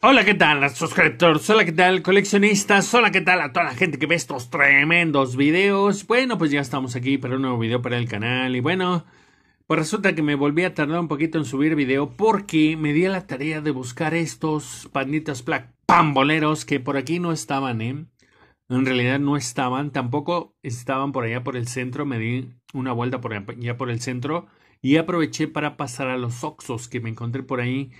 Hola, ¿qué tal, suscriptores? Hola, ¿qué tal, coleccionistas? Hola, ¿qué tal a toda la gente que ve estos tremendos videos? Bueno, pues ya estamos aquí para un nuevo video para el canal y bueno, pues resulta que me volví a tardar un poquito en subir video porque me di a la tarea de buscar estos panditas pamboleros que por aquí no estaban, ¿eh? En realidad no estaban, tampoco estaban por allá por el centro, me di una vuelta por allá por el centro y aproveché para pasar a los Oxos que me encontré por ahí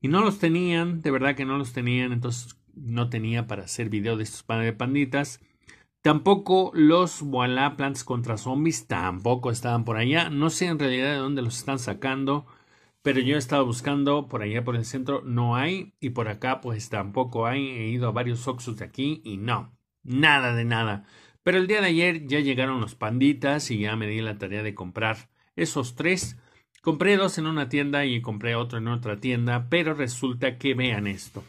y no los tenían, de verdad que no los tenían, entonces no tenía para hacer video de estos de panditas. Tampoco los Voilà Plants contra Zombies tampoco estaban por allá. No sé en realidad de dónde los están sacando, pero yo he estado buscando por allá por el centro, no hay. Y por acá pues tampoco hay. He ido a varios Oxus de aquí y no, nada de nada. Pero el día de ayer ya llegaron los panditas y ya me di la tarea de comprar esos tres Compré dos en una tienda y compré otro en otra tienda, pero resulta que vean esto.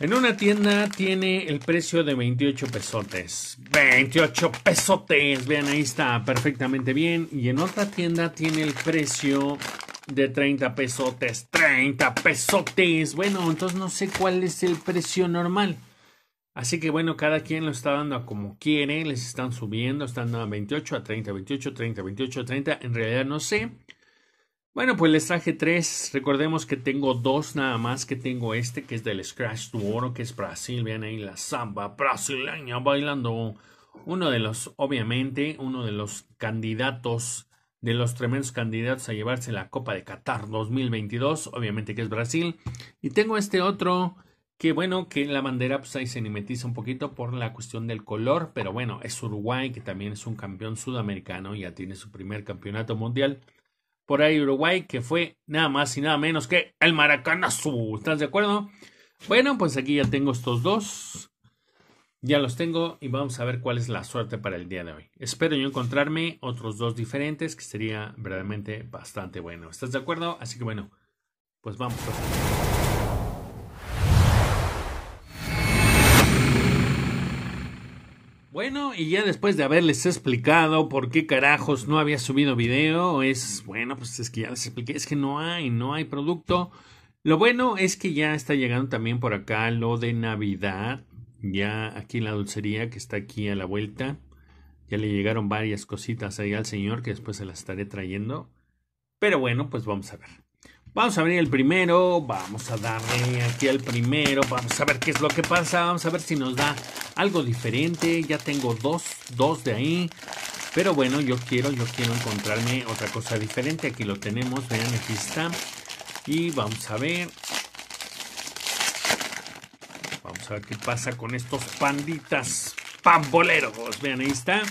En una tienda tiene el precio de 28 pesotes. 28 pesotes, vean ahí está perfectamente bien. Y en otra tienda tiene el precio de 30 pesotes. 30 pesotes. Bueno, entonces no sé cuál es el precio normal. Así que bueno, cada quien lo está dando a como quiere, les están subiendo, están dando a 28, a 30, 28, 30, 28, 30, en realidad no sé. Bueno, pues les traje tres, recordemos que tengo dos nada más, que tengo este que es del Scratch to Oro, que es Brasil, vean ahí la samba brasileña bailando. Uno de los, obviamente, uno de los candidatos, de los tremendos candidatos a llevarse la Copa de Qatar 2022, obviamente que es Brasil. Y tengo este otro que bueno, que la bandera pues se animetiza un poquito por la cuestión del color, pero bueno, es Uruguay que también es un campeón sudamericano, ya tiene su primer campeonato mundial. Por ahí Uruguay que fue nada más y nada menos que el Maracanazo, ¿estás de acuerdo? Bueno, pues aquí ya tengo estos dos. Ya los tengo y vamos a ver cuál es la suerte para el día de hoy. Espero yo encontrarme otros dos diferentes que sería verdaderamente bastante bueno. ¿Estás de acuerdo? Así que bueno, pues vamos. Bueno, y ya después de haberles explicado por qué carajos no había subido video, es bueno, pues es que ya les expliqué, es que no hay, no hay producto. Lo bueno es que ya está llegando también por acá lo de Navidad, ya aquí en la dulcería que está aquí a la vuelta. Ya le llegaron varias cositas ahí al señor que después se las estaré trayendo. Pero bueno, pues vamos a ver. Vamos a abrir el primero, vamos a darle aquí al primero, vamos a ver qué es lo que pasa, vamos a ver si nos da algo diferente. Ya tengo dos, dos de ahí. Pero bueno, yo quiero, yo quiero encontrarme otra cosa diferente. Aquí lo tenemos, vean, aquí está. Y vamos a ver. Vamos a ver qué pasa con estos panditas pamboleros. Vean, ahí está.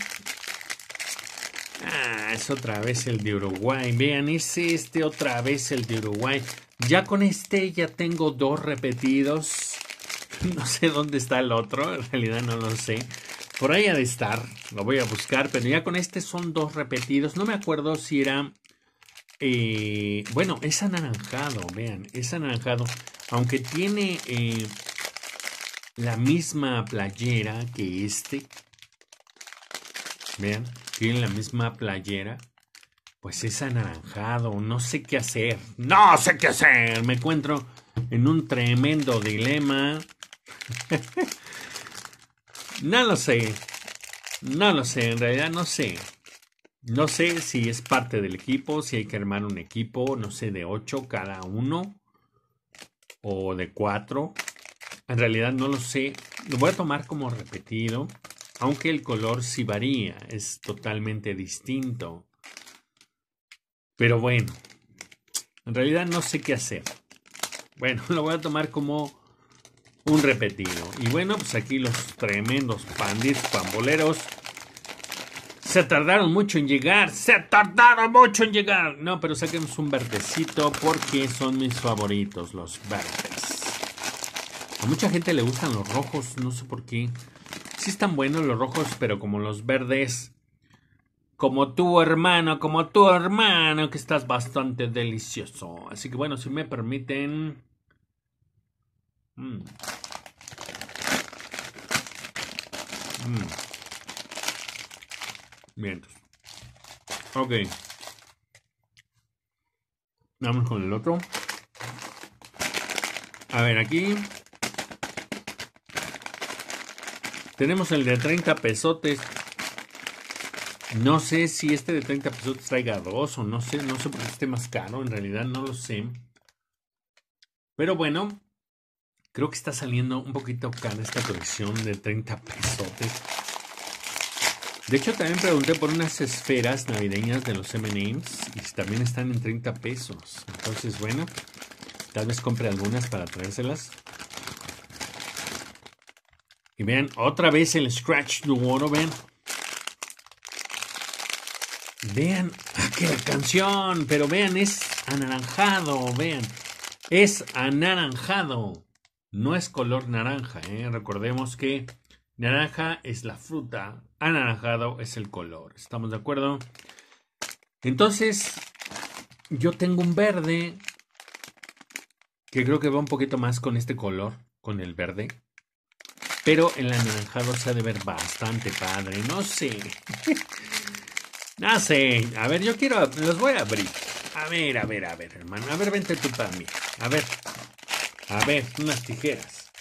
Ah, es otra vez el de Uruguay. Vean, es este otra vez el de Uruguay. Ya con este ya tengo dos repetidos. No sé dónde está el otro, en realidad no lo sé. Por ahí ha de estar, lo voy a buscar, pero ya con este son dos repetidos. No me acuerdo si era... Eh, bueno, es anaranjado, vean, es anaranjado. Aunque tiene eh, la misma playera que este. Vean, tiene la misma playera, pues es anaranjado, no sé qué hacer, no sé qué hacer, me encuentro en un tremendo dilema. no lo sé, no lo sé, en realidad no sé. No sé si es parte del equipo, si hay que armar un equipo, no sé, de ocho cada uno o de cuatro, En realidad no lo sé. Lo voy a tomar como repetido aunque el color sí varía, es totalmente distinto. Pero bueno, en realidad no sé qué hacer. Bueno, lo voy a tomar como un repetido. Y bueno, pues aquí los tremendos pandis, pamboleros. Se tardaron mucho en llegar, se tardaron mucho en llegar. No, pero saquemos un verdecito porque son mis favoritos, los verdes. A mucha gente le gustan los rojos, no sé por qué sí están buenos los rojos, pero como los verdes. Como tu hermano, como tu hermano, que estás bastante delicioso. Así que bueno, si me permiten... Mm. Mm. Bien. Ok. Vamos con el otro. A ver, aquí Tenemos el de 30 pesos. No sé si este de 30 pesos traiga dos o no sé, no sé por qué esté más caro, en realidad no lo sé. Pero bueno, creo que está saliendo un poquito cara esta colección de 30 pesos. De hecho, también pregunté por unas esferas navideñas de los M&M's y también están en 30 pesos. Entonces, bueno, tal vez compre algunas para traérselas. Y vean, otra vez el Scratch Water, vean. Vean, ah, aquella canción, pero vean, es anaranjado, vean. Es anaranjado, no es color naranja, ¿eh? Recordemos que naranja es la fruta, anaranjado es el color, ¿estamos de acuerdo? Entonces, yo tengo un verde que creo que va un poquito más con este color, con el verde. Pero el anaranjado se ha de ver bastante padre. No sé. no sé. A ver, yo quiero. Los voy a abrir. A ver, a ver, a ver, hermano. A ver, vente tú para mí. A ver. A ver, unas tijeras.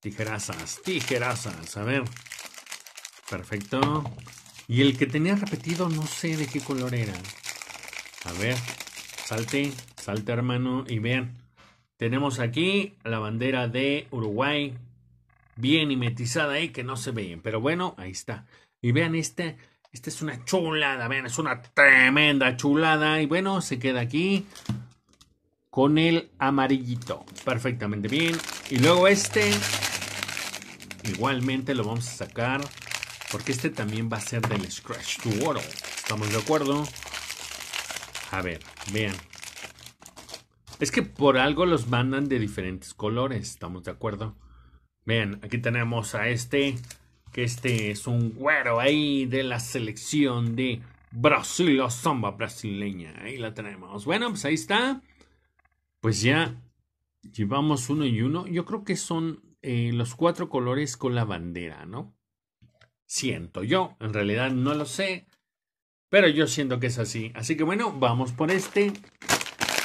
Tijerasas, tijerasas. A ver. Perfecto. Y el que tenía repetido, no sé de qué color era. A ver. Salte, salte, hermano. Y vean. Tenemos aquí la bandera de Uruguay, bien imetizada ahí, que no se ve bien, pero bueno, ahí está. Y vean este, esta es una chulada, vean, es una tremenda chulada. Y bueno, se queda aquí con el amarillito, perfectamente bien. Y luego este, igualmente lo vamos a sacar, porque este también va a ser del Scratch to Oro. ¿Estamos de acuerdo? A ver, vean, es que por algo los mandan de diferentes colores, ¿estamos de acuerdo? Vean, aquí tenemos a este, que este es un güero ahí de la selección de Brasil, la samba brasileña. Ahí la tenemos. Bueno, pues ahí está. Pues ya llevamos uno y uno. Yo creo que son eh, los cuatro colores con la bandera, ¿no? Siento yo, en realidad no lo sé, pero yo siento que es así. Así que bueno, vamos por este.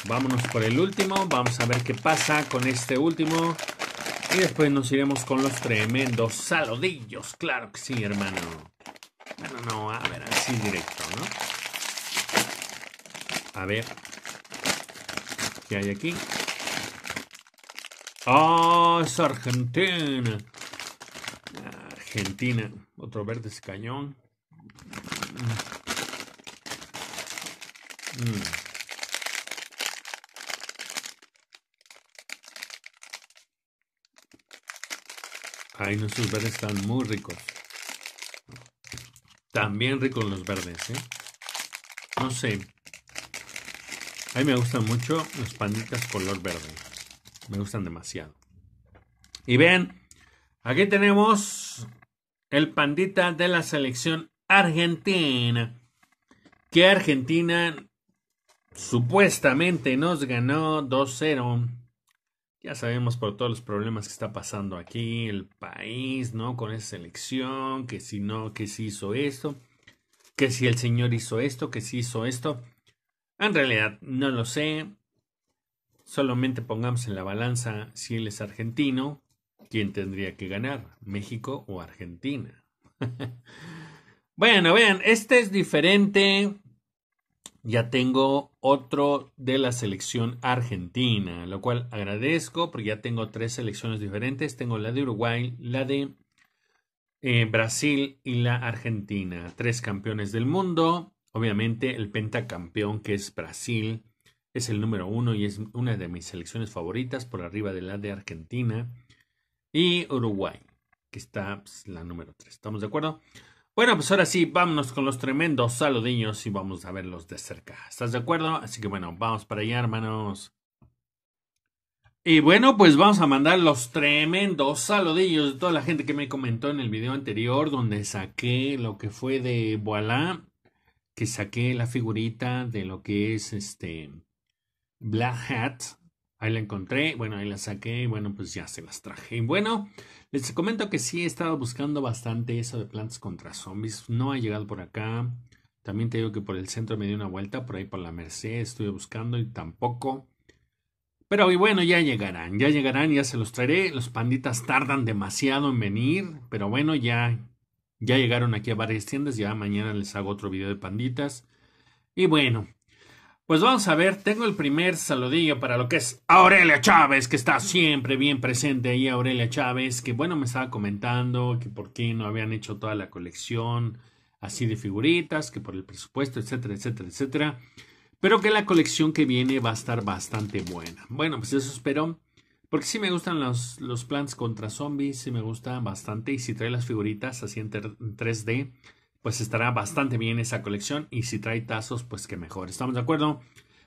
Vámonos por el último. Vamos a ver qué pasa con este último. Y después nos iremos con los tremendos saludillos. Claro que sí, hermano. Bueno, no, a ver, así directo, ¿no? A ver. ¿Qué hay aquí? ¡Oh, es Argentina! Argentina. Otro verde cañón. Mm. Mm. Ay, nuestros verdes están muy ricos. También ricos los verdes, ¿eh? No sé. A mí me gustan mucho los panditas color verde. Me gustan demasiado. Y ven, aquí tenemos el pandita de la selección argentina. Que Argentina supuestamente nos ganó 2-0 ya sabemos por todos los problemas que está pasando aquí el país, ¿no? Con esa elección, que si no, que si hizo esto, que si el señor hizo esto, que si hizo esto. En realidad, no lo sé. Solamente pongamos en la balanza si él es argentino, ¿quién tendría que ganar? ¿México o Argentina? bueno, vean, este es diferente ya tengo otro de la selección argentina, lo cual agradezco porque ya tengo tres selecciones diferentes. Tengo la de Uruguay, la de eh, Brasil y la Argentina. Tres campeones del mundo. Obviamente el pentacampeón que es Brasil es el número uno y es una de mis selecciones favoritas por arriba de la de Argentina y Uruguay, que está pues, la número tres. ¿Estamos de acuerdo? Bueno, pues ahora sí, vámonos con los tremendos saludillos y vamos a verlos de cerca. ¿Estás de acuerdo? Así que bueno, vamos para allá, hermanos. Y bueno, pues vamos a mandar los tremendos saludillos de toda la gente que me comentó en el video anterior, donde saqué lo que fue de Voilà, que saqué la figurita de lo que es este Black Hat, Ahí la encontré, bueno, ahí la saqué, bueno, pues ya se las traje. Y bueno, les comento que sí he estado buscando bastante eso de plantas contra zombies. No ha llegado por acá. También te digo que por el centro me di una vuelta, por ahí por la Merced estuve buscando y tampoco. Pero bueno, ya llegarán, ya llegarán, ya se los traeré. Los panditas tardan demasiado en venir, pero bueno, ya, ya llegaron aquí a varias tiendas. Ya mañana les hago otro video de panditas. Y bueno, pues vamos a ver, tengo el primer saludillo para lo que es Aurelia Chávez, que está siempre bien presente ahí, Aurelia Chávez, que bueno, me estaba comentando que por qué no habían hecho toda la colección así de figuritas, que por el presupuesto, etcétera, etcétera, etcétera, pero que la colección que viene va a estar bastante buena. Bueno, pues eso espero, porque sí me gustan los, los plans contra zombies, sí me gustan bastante, y si trae las figuritas así en 3D, pues estará bastante bien esa colección y si trae tazos, pues que mejor. ¿Estamos de acuerdo?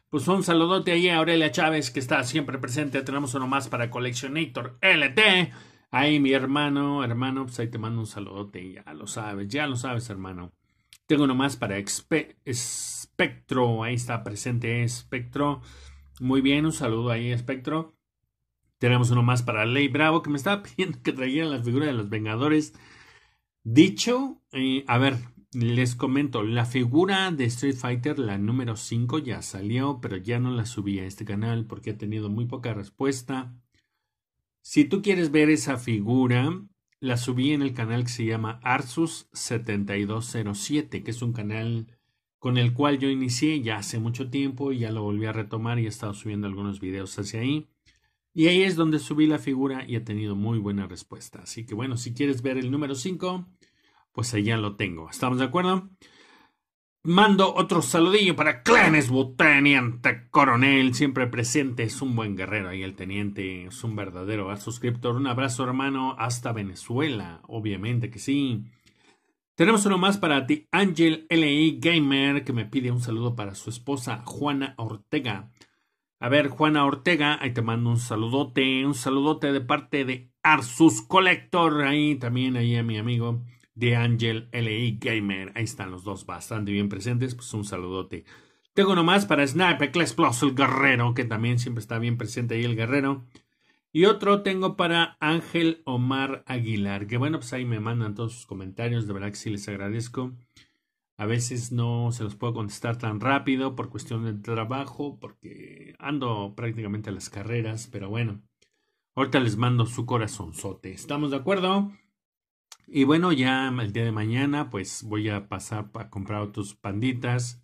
Pues un saludote ahí a Aurelia Chávez que está siempre presente. Tenemos uno más para Coleccionator LT. Ahí mi hermano, hermano, pues ahí te mando un saludote. Ya lo sabes, ya lo sabes, hermano. Tengo uno más para Espectro. Ahí está presente Espectro. Muy bien, un saludo ahí, Espectro. Tenemos uno más para Ley Bravo que me estaba pidiendo que trajera la figura de los Vengadores. Dicho, eh, a ver, les comento, la figura de Street Fighter, la número 5, ya salió, pero ya no la subí a este canal porque ha tenido muy poca respuesta. Si tú quieres ver esa figura, la subí en el canal que se llama Arsus7207, que es un canal con el cual yo inicié ya hace mucho tiempo y ya lo volví a retomar y he estado subiendo algunos videos hacia ahí. Y ahí es donde subí la figura y ha tenido muy buena respuesta. Así que bueno, si quieres ver el número 5, pues allá lo tengo. ¿Estamos de acuerdo? Mando otro saludillo para Clanes teniente Coronel, siempre presente, es un buen guerrero ahí el teniente, es un verdadero suscriptor. Un abrazo hermano hasta Venezuela, obviamente que sí. Tenemos uno más para ti, Angel LI Gamer, que me pide un saludo para su esposa Juana Ortega. A ver, Juana Ortega, ahí te mando un saludote, un saludote de parte de Arsus Collector, ahí también, ahí a mi amigo de Angel LI Gamer, ahí están los dos bastante bien presentes, pues un saludote. Tengo más para Sniper Clash Plus, el guerrero, que también siempre está bien presente ahí el guerrero. Y otro tengo para Ángel Omar Aguilar, que bueno, pues ahí me mandan todos sus comentarios, de verdad que sí les agradezco. A veces no se los puedo contestar tan rápido por cuestión de trabajo, porque ando prácticamente a las carreras, pero bueno, ahorita les mando su corazonzote. ¿Estamos de acuerdo? Y bueno, ya el día de mañana pues voy a pasar a comprar otros panditas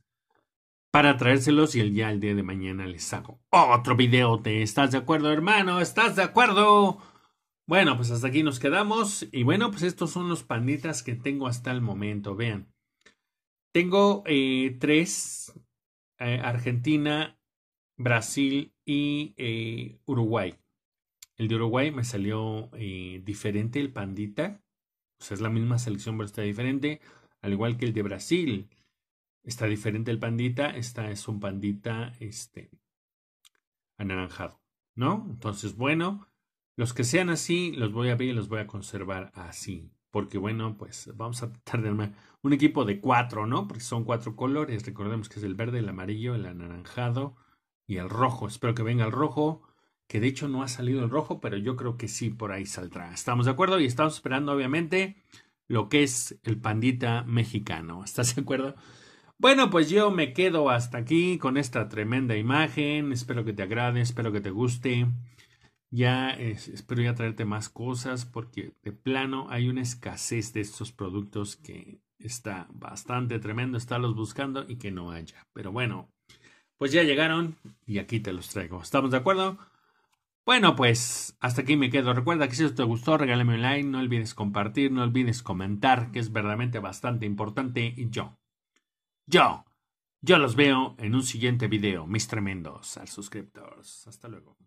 para traérselos y el ya el día de mañana les hago otro video. ¿Te estás de acuerdo, hermano? ¿Estás de acuerdo? Bueno, pues hasta aquí nos quedamos. Y bueno, pues estos son los panditas que tengo hasta el momento. Vean. Tengo eh, tres, eh, Argentina, Brasil y eh, Uruguay. El de Uruguay me salió diferente, el pandita. O sea, es la misma selección, pero está diferente. Al igual que el de Brasil. Está diferente el pandita. Esta es un pandita este, anaranjado, ¿no? Entonces, bueno, los que sean así, los voy a abrir y los voy a conservar así porque bueno, pues vamos a tratar de armar un equipo de cuatro, ¿no? Porque son cuatro colores, recordemos que es el verde, el amarillo, el anaranjado y el rojo. Espero que venga el rojo, que de hecho no ha salido el rojo, pero yo creo que sí, por ahí saldrá. Estamos de acuerdo y estamos esperando obviamente lo que es el pandita mexicano. ¿Estás de acuerdo? Bueno, pues yo me quedo hasta aquí con esta tremenda imagen. Espero que te agrade, espero que te guste. Ya espero ya traerte más cosas porque de plano hay una escasez de estos productos que está bastante tremendo estarlos buscando y que no haya. Pero bueno, pues ya llegaron y aquí te los traigo. ¿Estamos de acuerdo? Bueno, pues hasta aquí me quedo. Recuerda que si esto te gustó, regálame un like, no olvides compartir, no olvides comentar, que es verdaderamente bastante importante. Y yo, yo, yo los veo en un siguiente video, mis tremendos suscriptores. Hasta luego.